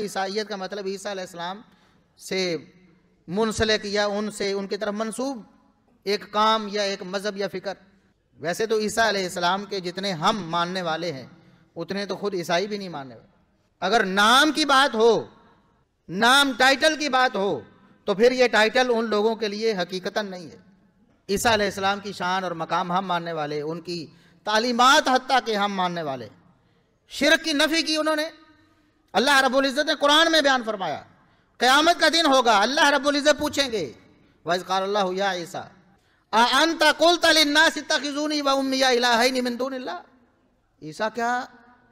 ईसाइत का मतलब ईसा इस्लाम से मुनसलिक या उनसे उनकी तरफ मनसूब एक काम या एक मज़हब या फ़िक्र वैसे तो ईसा इस्लाम के जितने हम मानने वाले हैं उतने तो खुद ईसाई भी नहीं मानने वाले अगर नाम की बात हो नाम टाइटल की बात हो तो फिर ये टाइटल उन लोगों के लिए हकीकता नहीं है ईसा इस्लाम की शान और मकाम हम मानने वाले उनकी तालीमत हती के हम मानने वाले शिरक की नफ़ी की उन्होंने अल्लाह रब्बुल इज़्ज़त ने कुरान में बयान फरमाया क़यामत का दिन होगा अल्लाह रब्बुल इज़्ज़त पूछेंगे वज़क़ाल्ला या ऐसा आंता कुल तलन्नास तखिजूनी व उम्मिया इलाहैन मिन दूनिल्लाह ईसा क्या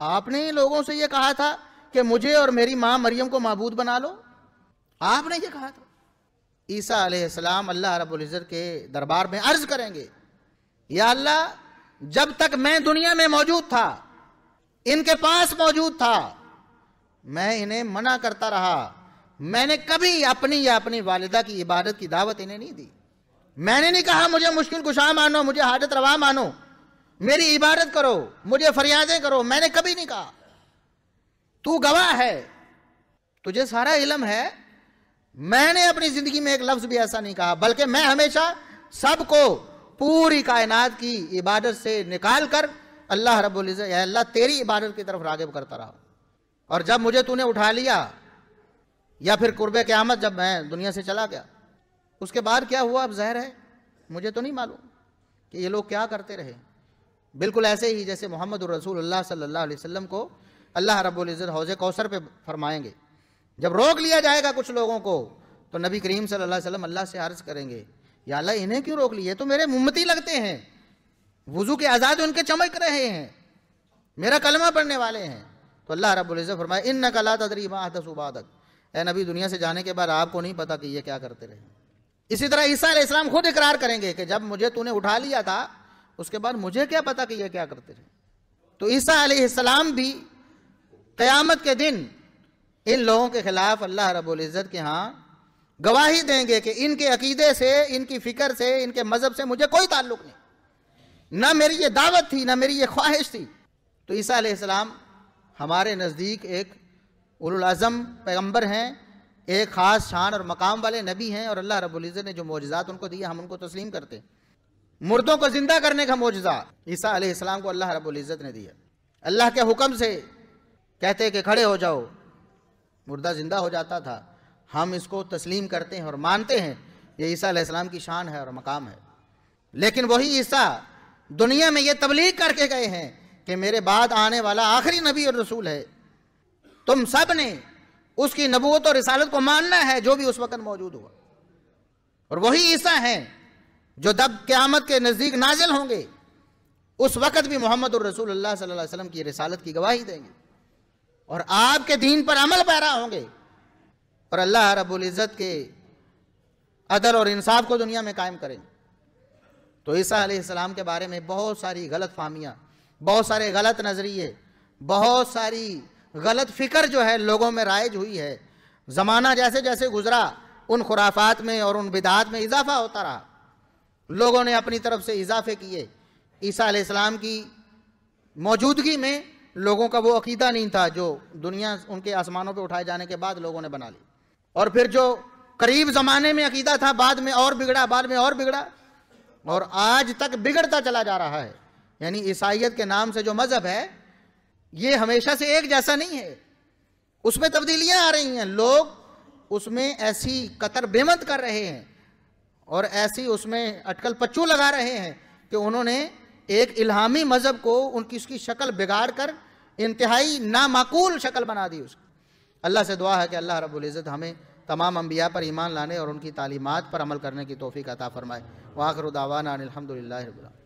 आपने लोगों से ये कहा था कि मुझे और मेरी माँ मरियम को मबूद बना लो आपने ये कहा था ईसा अलैहिस्सलाम अल्लाह रब्बुल इज़्ज़त के दरबार में अर्ज़ करेंगे या अल्लाह जब तक मैं दुनिया में मौजूद था इनके पास मौजूद था मैं इन्हें मना करता रहा मैंने कभी अपनी या अपनी वालिदा की इबादत की दावत इन्हें नहीं दी मैंने नहीं कहा मुझे मुश्किल कुशा मानो मुझे हाजत रवा मानो मेरी इबादत करो मुझे फरियादें करो मैंने कभी नहीं कहा तू गवाह है तुझे सारा इलम है मैंने अपनी जिंदगी में एक लफ्ज भी ऐसा नहीं कहा बल्कि मैं हमेशा सबको पूरी कायनात की इबादत से निकाल कर अल्लाह रबुल्ज़ अल्लाह तेरी इबादत की तरफ रागिब करता रहा और जब मुझे तूने उठा लिया या फिर कुर्ब क़्यामत जब मैं दुनिया से चला गया उसके बाद क्या हुआ अब जहर है मुझे तो नहीं मालूम कि ये लोग क्या करते रहे बिल्कुल ऐसे ही जैसे मोहम्मद रसूल सल्लल्लाहु अलैहि वसल्लम को अल्लाह रब्ज़त हौज कौसर पे फरमाएंगे जब रोक लिया जाएगा कुछ लोगों को तो नबी करीम सल्लल्लाहु अलैहि वसल्लम अल्लाह से अर्ज़ करेंगे या अल्लाह इन्हें क्यों रोक लिया तो मेरे मुम्मती लगते हैं वज़ू के आज़ाद उनके चमक रहे हैं मेरा कलमा पढ़ने वाले हैं तो अल्लाह इज़्ज़त फरमाया इन नकला तदरी माहदसूबादक ए नबी दुनिया से जाने के बाद आपको नहीं पता कि ये क्या करते रहे इसी तरह ईसा इस्लाम खुद इकरार करेंगे कि जब मुझे तूने उठा लिया था उसके बाद मुझे क्या पता कि ये क्या करते रहे तो ईसा आसमाम भी क़यामत के दिन इन लोगों के ख़िलाफ़ अल्लाह रबुल्ज़त के यहाँ गवाही देंगे कि इनके अकीदे से इनकी फ़िक्र से इनके मज़हब से मुझे कोई ताल्लुक़ नहीं ना मेरी ये दावत थी ना मेरी ये ख्वाहिश थी तो ईसा आसमाम हमारे नज़दीक एक उलज़म पैगम्बर हैं एक ख़ास शान और मकाम वाले नबी हैं और अल्लाह रबुल्ज़त ने जो मोजात उनको दिया हम उनको तस्लीम करते मुर्दों को ज़िंदा करने का मोजा ईसा आसमाम को अल्लाह रबुल्ज़त ने दिया अल्लाह के हुक्म से कहते कि खड़े हो जाओ मुर्दा ज़िंदा हो जाता था हम इसको तस्लीम करते हैं और मानते हैं ये ईसा आसमाम की शान है और मकाम है लेकिन वही ईसा दुनिया में ये तबलीग करके गए हैं कि मेरे बाद आने वाला आखिरी नबी और रसूल है तुम सब ने उसकी नबूत और रिसालत को मानना है जो भी उस वक़्त मौजूद हुआ और वही ईसा हैं जो दब क़्यामत के नज़दीक नाजिल होंगे उस वक़्त भी मोहम्मद और रसूल अल्लाह सल्लल्लाहु अलैहि वसल्लम की रिसालत की गवाही देंगे और आपके दीन पर अमल पैरा होंगे और अल्लाह रबुल्ज़त के अदल और इंसाफ को दुनिया में कायम करें तो ईसा सलाम के बारे में बहुत सारी गलत फामियाँ बहुत सारे गलत नज़रिए बहुत सारी गलत फ़िक्र जो है लोगों में राइज हुई है ज़माना जैसे जैसे गुजरा उन खुराफात में और उन बिदात में इजाफा होता रहा लोगों ने अपनी तरफ से इजाफे किए ईसा आसमाम की मौजूदगी में लोगों का वो अकीदा नहीं था जो दुनिया उनके आसमानों पर उठाए जाने के बाद लोगों ने बना ली और फिर जो करीब ज़माने में अकीदा था बाद में और बिगड़ा बाद में और बिगड़ा और आज तक बिगड़ता चला जा रहा है यानी ईसाइत के नाम से जो मज़हब है ये हमेशा से एक जैसा नहीं है उसमें तब्दीलियां आ रही हैं लोग उसमें ऐसी कतर बेमत कर रहे हैं और ऐसी उसमें अटकल पच्चू लगा रहे हैं कि उन्होंने एक इल्हामी मज़हब को उनकी उसकी शक्ल बिगाड़ कर इंतहाई नामाकूल शक्ल बना दी उसकी अल्लाह से दुआ है कि अल्लाह रबुल्ज़त हमें तमाम अम्बिया पर ईमान लाने और उनकी तालीमत पर अमल करने की तोफ़ी अता फ़रमाए वाखर दावाना अलहमदिल्ला